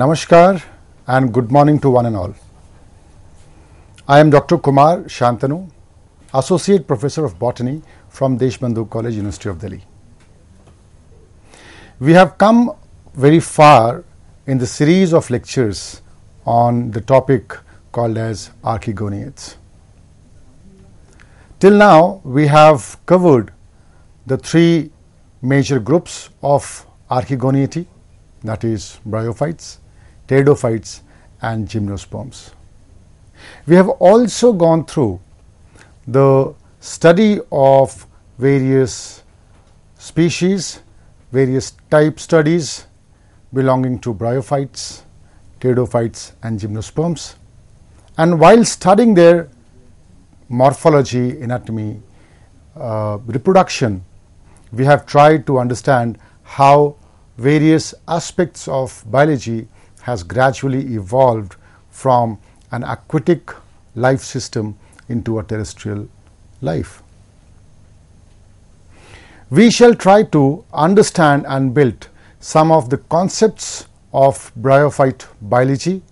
Namaskar and good morning to one and all. I am Dr. Kumar Shantanu, Associate Professor of Botany from Deshbandhu College, University of Delhi. We have come very far in the series of lectures on the topic called as Archegoniates. Till now, we have covered the three major groups of Archegoniae, that is, bryophytes, pteridophytes and gymnosperms. We have also gone through the study of various species, various type studies belonging to bryophytes, pteridophytes and gymnosperms. And while studying their morphology, anatomy, uh, reproduction, we have tried to understand how various aspects of biology has gradually evolved from an aquatic life system into a terrestrial life. We shall try to understand and build some of the concepts of bryophyte biology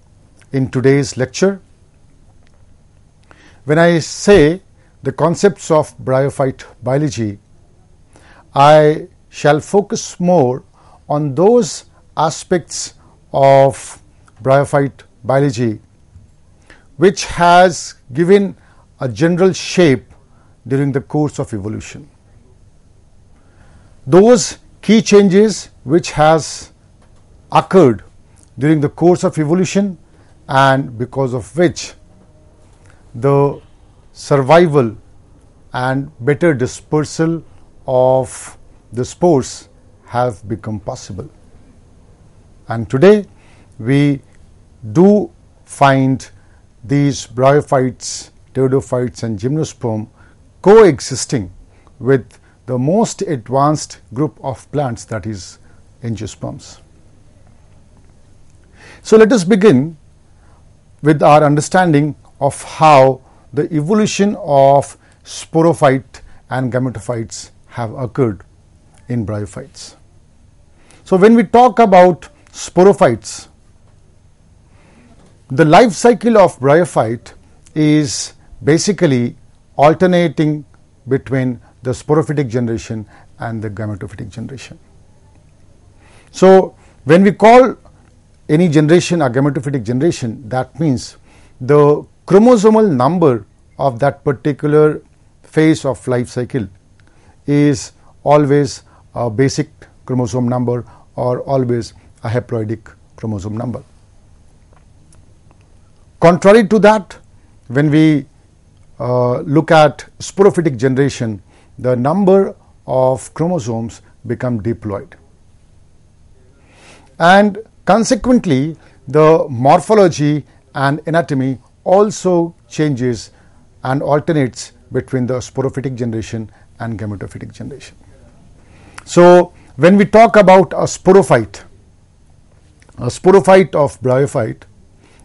in today's lecture. When I say the concepts of bryophyte biology, I shall focus more on those aspects of bryophyte biology, which has given a general shape during the course of evolution. Those key changes which has occurred during the course of evolution and because of which the survival and better dispersal of the spores have become possible. And today we do find these bryophytes, pteridophytes and gymnosperm coexisting with the most advanced group of plants that is angiosperms. So, let us begin with our understanding of how the evolution of sporophyte and gametophytes have occurred in bryophytes. So, when we talk about sporophytes. The life cycle of bryophyte is basically alternating between the sporophytic generation and the gametophytic generation. So, when we call any generation a gametophytic generation, that means the chromosomal number of that particular phase of life cycle is always a basic chromosome number or always a haploidic chromosome number. Contrary to that, when we uh, look at sporophytic generation, the number of chromosomes become diploid. And consequently, the morphology and anatomy also changes and alternates between the sporophytic generation and gametophytic generation. So, when we talk about a sporophyte, a sporophyte of bryophyte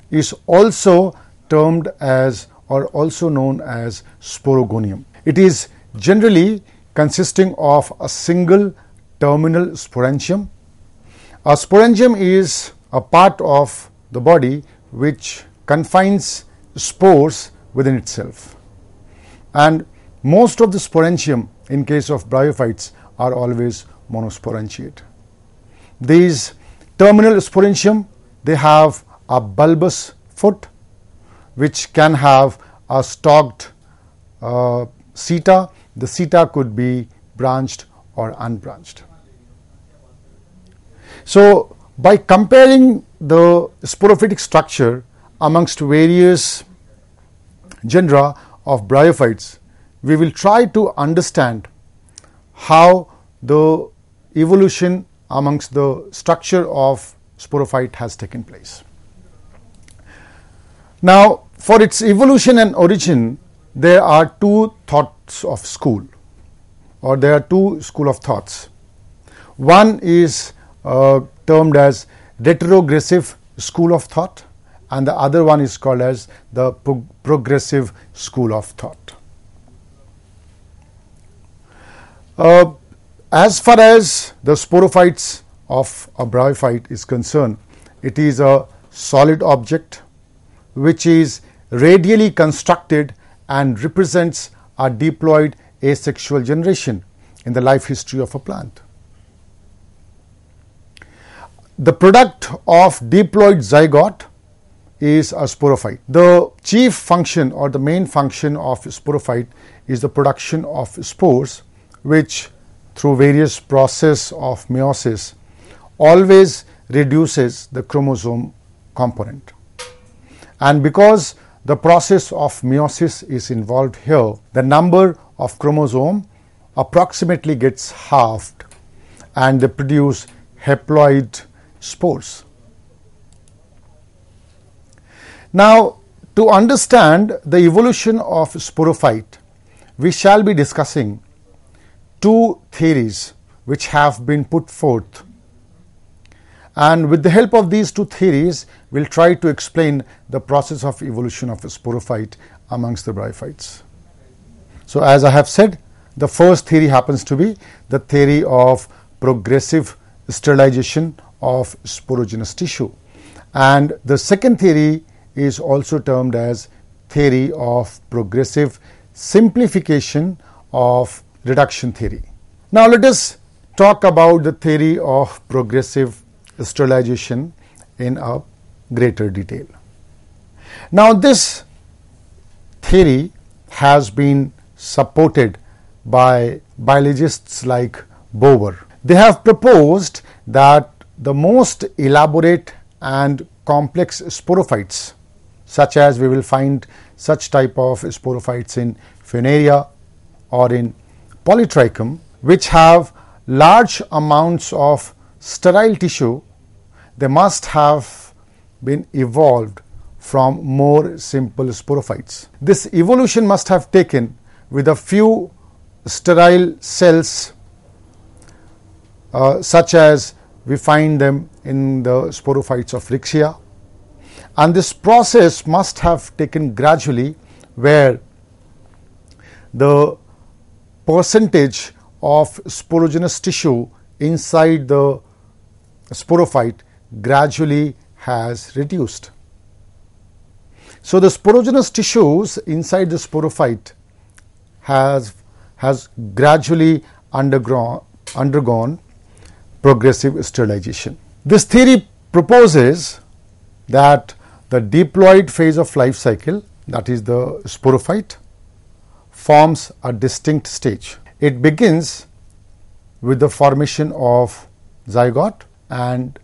is also termed as or also known as sporogonium. It is generally consisting of a single terminal sporangium. A sporangium is a part of the body which confines spores within itself. And most of the sporangium in case of bryophytes are always monosporangiate. These Terminal sporangium, they have a bulbous foot which can have a stalked uh, seta. The seta could be branched or unbranched. So, by comparing the sporophytic structure amongst various genera of bryophytes, we will try to understand how the evolution amongst the structure of sporophyte has taken place. Now, for its evolution and origin, there are two thoughts of school or there are two school of thoughts. One is uh, termed as retrogressive school of thought and the other one is called as the pro progressive school of thought. Uh, as far as the sporophytes of a bryophyte is concerned, it is a solid object which is radially constructed and represents a diploid asexual generation in the life history of a plant. The product of diploid zygote is a sporophyte. The chief function or the main function of sporophyte is the production of spores which through various process of meiosis always reduces the chromosome component. And because the process of meiosis is involved here, the number of chromosome approximately gets halved and they produce haploid spores. Now, to understand the evolution of sporophyte, we shall be discussing two theories which have been put forth. And with the help of these two theories, we will try to explain the process of evolution of a sporophyte amongst the bryophytes. So, as I have said, the first theory happens to be the theory of progressive sterilization of sporogenous tissue. And the second theory is also termed as theory of progressive simplification of reduction theory. Now, let us talk about the theory of progressive sterilization in a greater detail. Now, this theory has been supported by biologists like Bower. They have proposed that the most elaborate and complex sporophytes, such as we will find such type of sporophytes in Funaria or in polytrichum which have large amounts of sterile tissue, they must have been evolved from more simple sporophytes. This evolution must have taken with a few sterile cells uh, such as we find them in the sporophytes of Rixia. And this process must have taken gradually where the percentage of sporogenous tissue inside the sporophyte gradually has reduced. So, the sporogenous tissues inside the sporophyte has, has gradually undergone, undergone progressive sterilization. This theory proposes that the diploid phase of life cycle that is the sporophyte forms a distinct stage. It begins with the formation of zygote and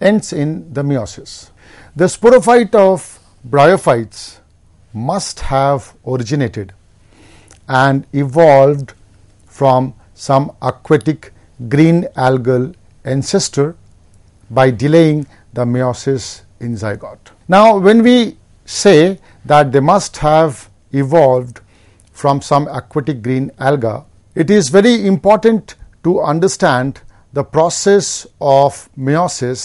ends in the meiosis. The sporophyte of bryophytes must have originated and evolved from some aquatic green algal ancestor by delaying the meiosis in zygote. Now, when we say that they must have evolved from some aquatic green alga. It is very important to understand the process of meiosis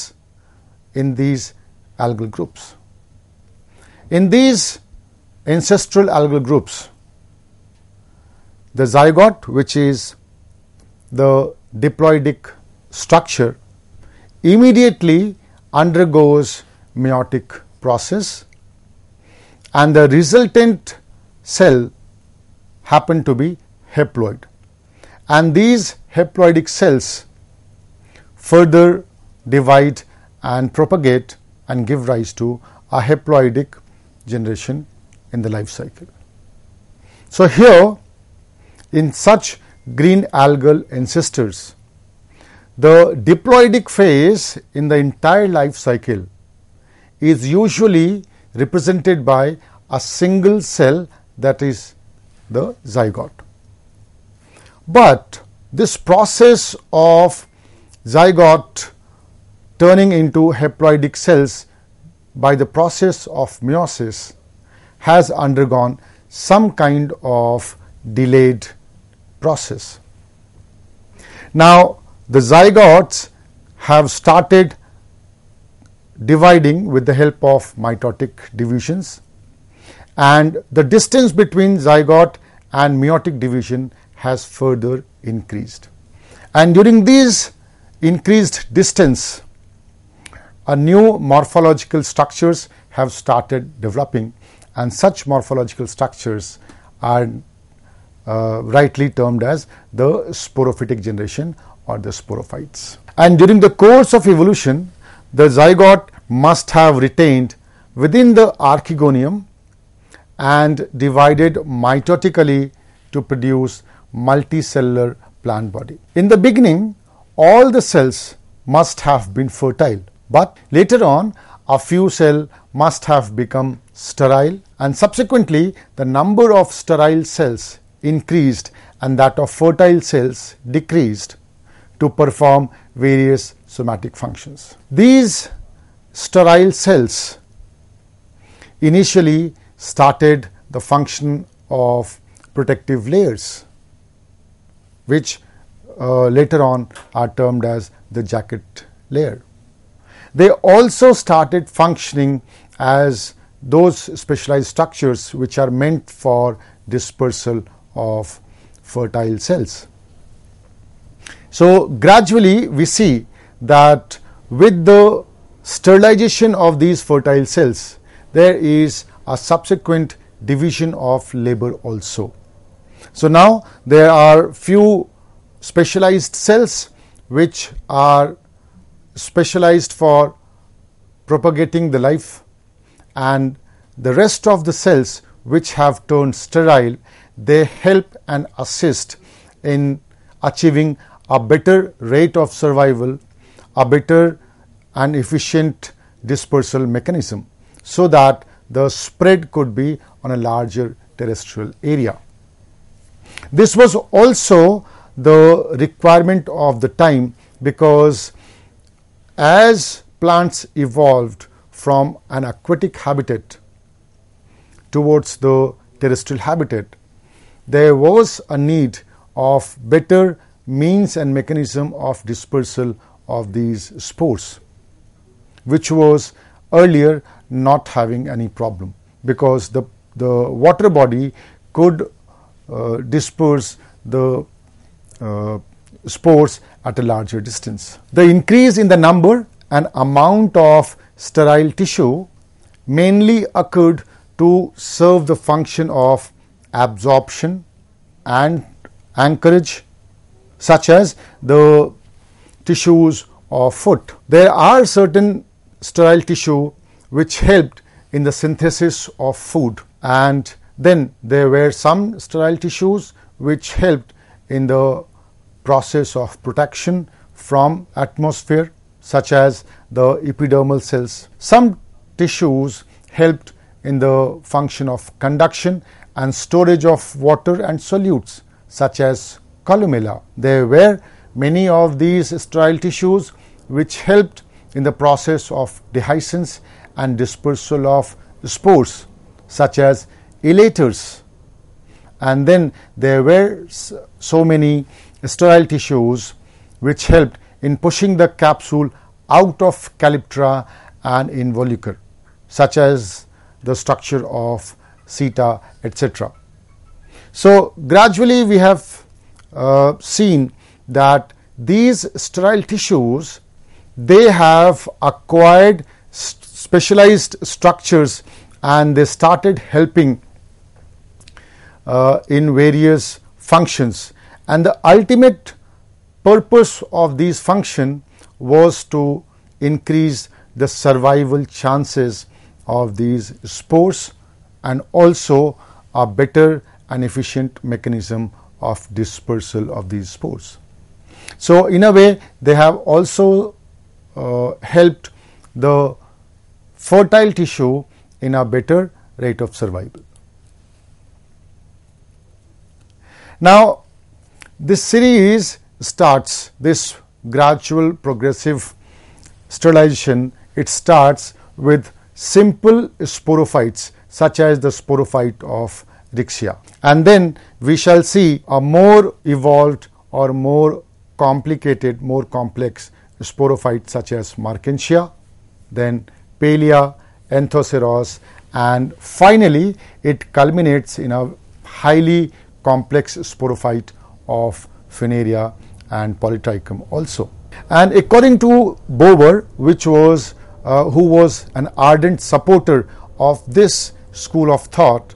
in these algal groups. In these ancestral algal groups, the zygote, which is the diploidic structure, immediately undergoes meiotic process and the resultant cell happen to be haploid. And these haploidic cells further divide and propagate and give rise to a haploidic generation in the life cycle. So, here in such green algal ancestors, the diploidic phase in the entire life cycle is usually represented by a single cell that is the zygote. But this process of zygote turning into haploidic cells by the process of meiosis has undergone some kind of delayed process. Now, the zygotes have started dividing with the help of mitotic divisions and the distance between zygote and meiotic division has further increased. And during this increased distance, a new morphological structures have started developing and such morphological structures are uh, rightly termed as the sporophytic generation or the sporophytes. And during the course of evolution, the zygote must have retained within the archegonium and divided mitotically to produce multicellular plant body. In the beginning, all the cells must have been fertile, but later on, a few cell must have become sterile and subsequently the number of sterile cells increased and that of fertile cells decreased to perform various somatic functions. These sterile cells initially started the function of protective layers, which uh, later on are termed as the jacket layer. They also started functioning as those specialized structures which are meant for dispersal of fertile cells. So, gradually we see that with the sterilization of these fertile cells, there is a subsequent division of labor also. So now there are few specialized cells which are specialized for propagating the life and the rest of the cells which have turned sterile they help and assist in achieving a better rate of survival a better and efficient dispersal mechanism so that the spread could be on a larger terrestrial area. This was also the requirement of the time because as plants evolved from an aquatic habitat towards the terrestrial habitat, there was a need of better means and mechanism of dispersal of these spores, which was earlier not having any problem because the, the water body could uh, disperse the uh, spores at a larger distance. The increase in the number and amount of sterile tissue mainly occurred to serve the function of absorption and anchorage such as the tissues of foot. There are certain sterile tissue which helped in the synthesis of food. And then there were some sterile tissues which helped in the process of protection from atmosphere such as the epidermal cells. Some tissues helped in the function of conduction and storage of water and solutes such as columella. There were many of these sterile tissues which helped in the process of dehiscence and dispersal of spores such as elaters. And then there were so many sterile tissues which helped in pushing the capsule out of calyptra and involucre, such as the structure of seta, etc. So, gradually we have uh, seen that these sterile tissues they have acquired specialized structures and they started helping uh, in various functions and the ultimate purpose of these function was to increase the survival chances of these spores and also a better and efficient mechanism of dispersal of these spores. So, in a way they have also uh, helped the fertile tissue in a better rate of survival. Now, this series starts this gradual progressive sterilization, it starts with simple sporophytes such as the sporophyte of Rixia. And then we shall see a more evolved or more complicated, more complex sporophyte such as Markensia, then Palea, Enthoceros, and finally it culminates in a highly complex sporophyte of Funaria and Polytrichum also. And according to Bower, which was uh, who was an ardent supporter of this school of thought,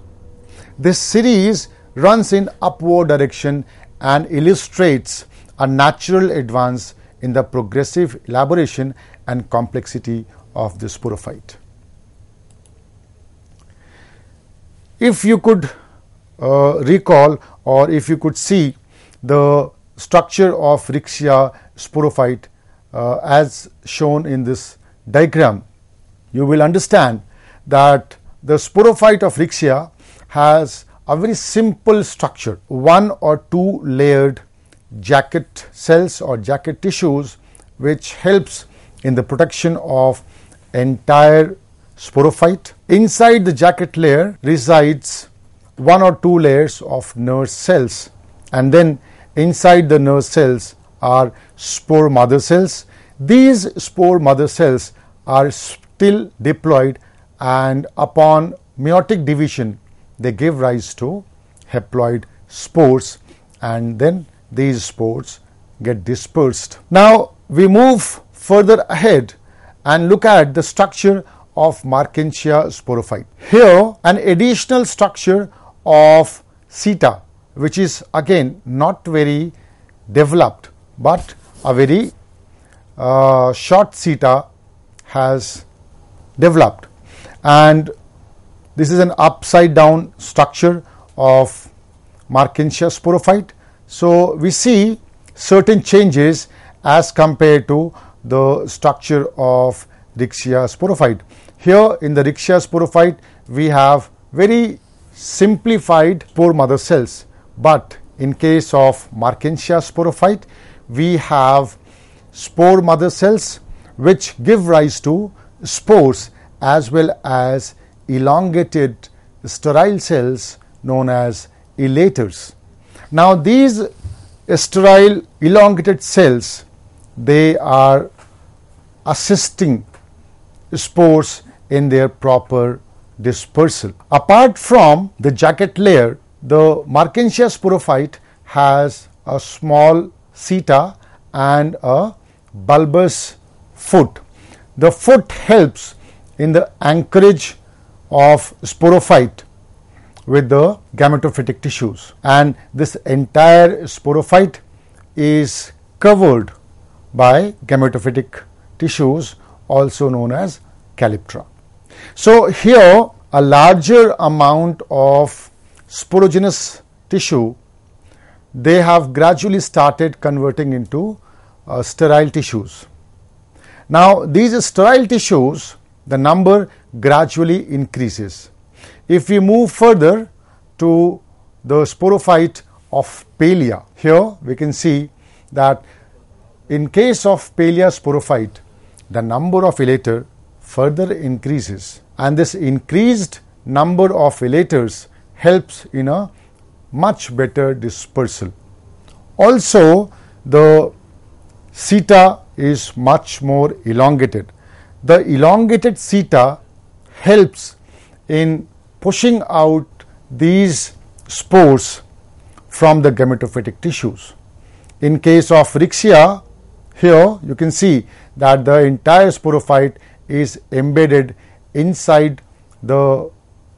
this series runs in upward direction and illustrates a natural advance in the progressive elaboration and complexity of the sporophyte. If you could uh, recall or if you could see the structure of Rixia sporophyte uh, as shown in this diagram, you will understand that the sporophyte of Rixia has a very simple structure, one or two layered jacket cells or jacket tissues, which helps in the protection of entire sporophyte. Inside the jacket layer resides one or two layers of nurse cells and then inside the nurse cells are spore mother cells. These spore mother cells are still diploid and upon meiotic division they give rise to haploid spores and then these spores get dispersed. Now we move further ahead and look at the structure of Markensia sporophyte. Here, an additional structure of seta, which is again not very developed, but a very uh, short seta has developed. And this is an upside down structure of Markensia sporophyte. So, we see certain changes as compared to the structure of rickshia sporophyte. Here in the rickshia sporophyte, we have very simplified spore mother cells, but in case of Markensia sporophyte, we have spore mother cells which give rise to spores as well as elongated sterile cells known as elaters. Now, these sterile elongated cells they are assisting spores in their proper dispersal. Apart from the jacket layer, the Markensia sporophyte has a small seta and a bulbous foot. The foot helps in the anchorage of sporophyte with the gametophytic tissues and this entire sporophyte is covered by gametophytic tissues also known as calyptra. So, here a larger amount of sporogenous tissue they have gradually started converting into uh, sterile tissues. Now, these sterile tissues the number gradually increases. If we move further to the sporophyte of Palea, here we can see that in case of Palea sporophyte the number of elators further increases and this increased number of elators helps in a much better dispersal. Also, the ceta is much more elongated. The elongated ceta helps in pushing out these spores from the gametophytic tissues. In case of rixia, here you can see that the entire sporophyte is embedded inside the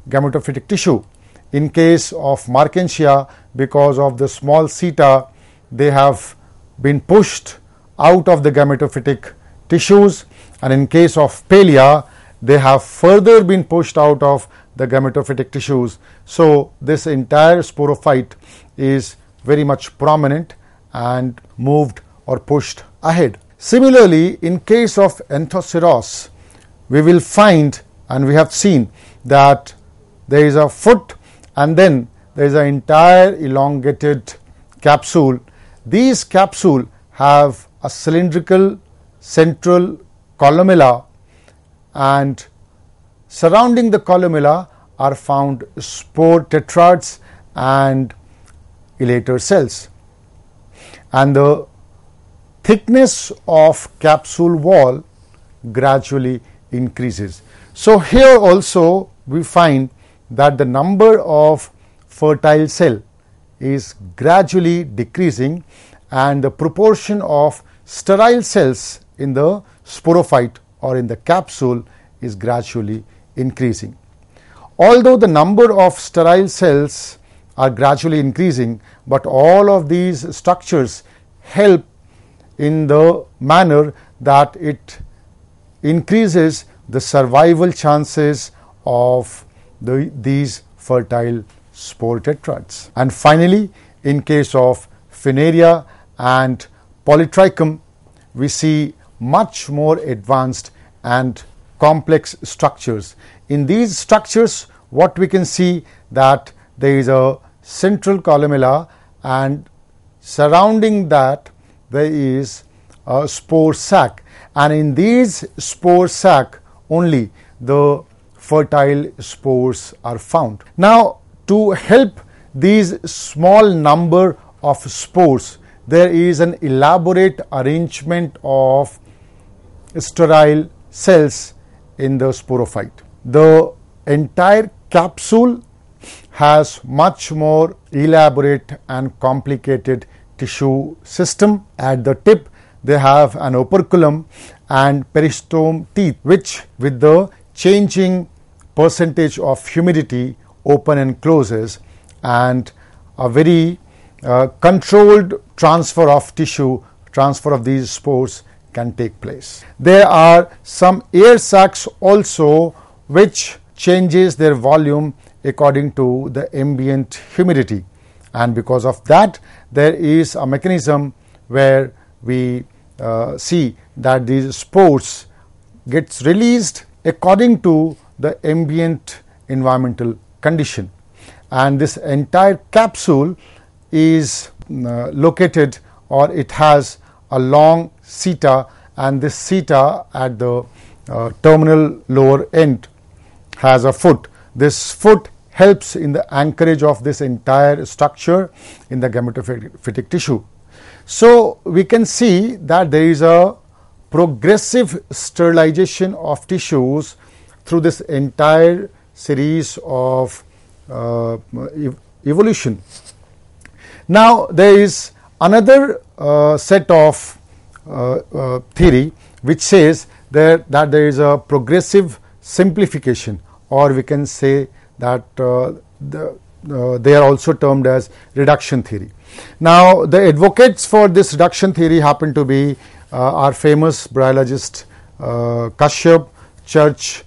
gametophytic tissue. In case of Markensia, because of the small seta, they have been pushed out of the gametophytic tissues and in case of Palea, they have further been pushed out of the gametophytic tissues. So, this entire sporophyte is very much prominent and moved or pushed ahead. Similarly, in case of Anthocyrus, we will find and we have seen that there is a foot and then there is an entire elongated capsule. These capsule have a cylindrical central columella and surrounding the columella are found spore tetrads and elater cells. And the thickness of capsule wall gradually increases. So, here also we find that the number of fertile cell is gradually decreasing and the proportion of sterile cells in the sporophyte or in the capsule is gradually increasing. Although the number of sterile cells are gradually increasing, but all of these structures help in the manner that it increases the survival chances of the, these fertile spore tetrads. And finally, in case of Finaria and Polytrichum, we see much more advanced and complex structures. In these structures, what we can see that there is a central columella and surrounding that there is a spore sac and in these spore sac only the fertile spores are found. Now to help these small number of spores there is an elaborate arrangement of sterile cells in the sporophyte. The entire capsule has much more elaborate and complicated tissue system. At the tip, they have an operculum and peristome teeth, which, with the changing percentage of humidity, open and closes, and a very uh, controlled transfer of tissue, transfer of these spores can take place. There are some air sacs also which changes their volume according to the ambient humidity and because of that there is a mechanism where we uh, see that these spores gets released according to the ambient environmental condition and this entire capsule is uh, located or it has a long seta and this seta at the uh, terminal lower end has a foot. This foot helps in the anchorage of this entire structure in the gametophytic tissue. So, we can see that there is a progressive sterilization of tissues through this entire series of uh, evolution. Now, there is another uh, set of uh, uh theory which says that, that there is a progressive simplification or we can say that uh, the, uh, they are also termed as reduction theory. Now, the advocates for this reduction theory happen to be uh, our famous biologists uh, Kashyap, Church,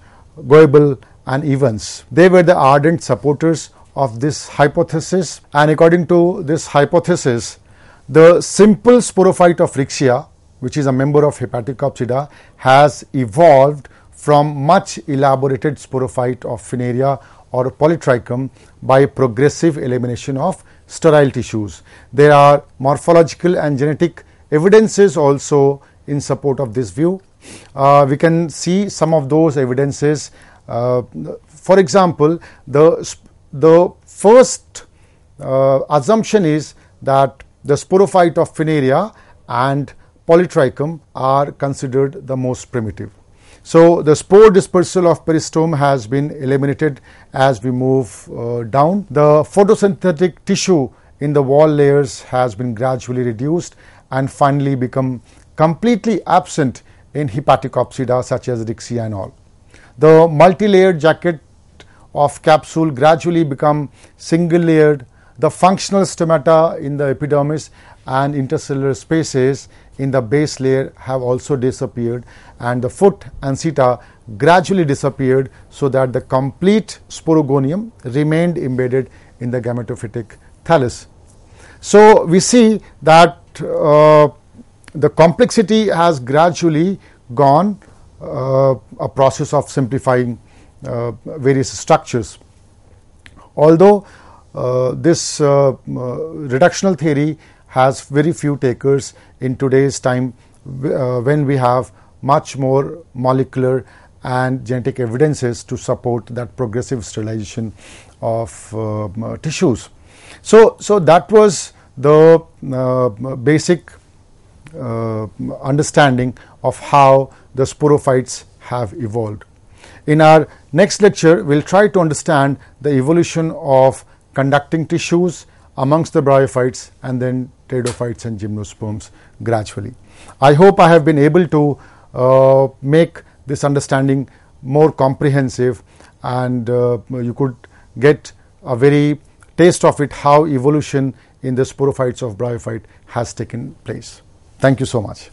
Goebel and Evans. They were the ardent supporters of this hypothesis and according to this hypothesis, the simple sporophyte of Rixia which is a member of Hepaticopsida has evolved from much elaborated sporophyte of Finaria or polytrichum by progressive elimination of sterile tissues. There are morphological and genetic evidences also in support of this view. Uh, we can see some of those evidences. Uh, for example, the, the first uh, assumption is that the sporophyte of Finaria and polytrichum are considered the most primitive. So, the spore dispersal of peristome has been eliminated as we move uh, down. The photosynthetic tissue in the wall layers has been gradually reduced and finally become completely absent in hepaticopsida such as dixianol. and all. The multi-layered jacket of capsule gradually become single layered. The functional stomata in the epidermis and interstellar spaces in the base layer have also disappeared and the foot and seta gradually disappeared so that the complete sporogonium remained embedded in the gametophytic thallus. So, we see that uh, the complexity has gradually gone uh, a process of simplifying uh, various structures. Although uh, this uh, uh, reductional theory has very few takers in today's time uh, when we have much more molecular and genetic evidences to support that progressive sterilization of um, uh, tissues. So, so that was the uh, basic uh, understanding of how the sporophytes have evolved. In our next lecture, we will try to understand the evolution of conducting tissues amongst the bryophytes and then pteridophytes and gymnosperms gradually. I hope I have been able to uh, make this understanding more comprehensive and uh, you could get a very taste of it how evolution in the sporophytes of bryophyte has taken place. Thank you so much.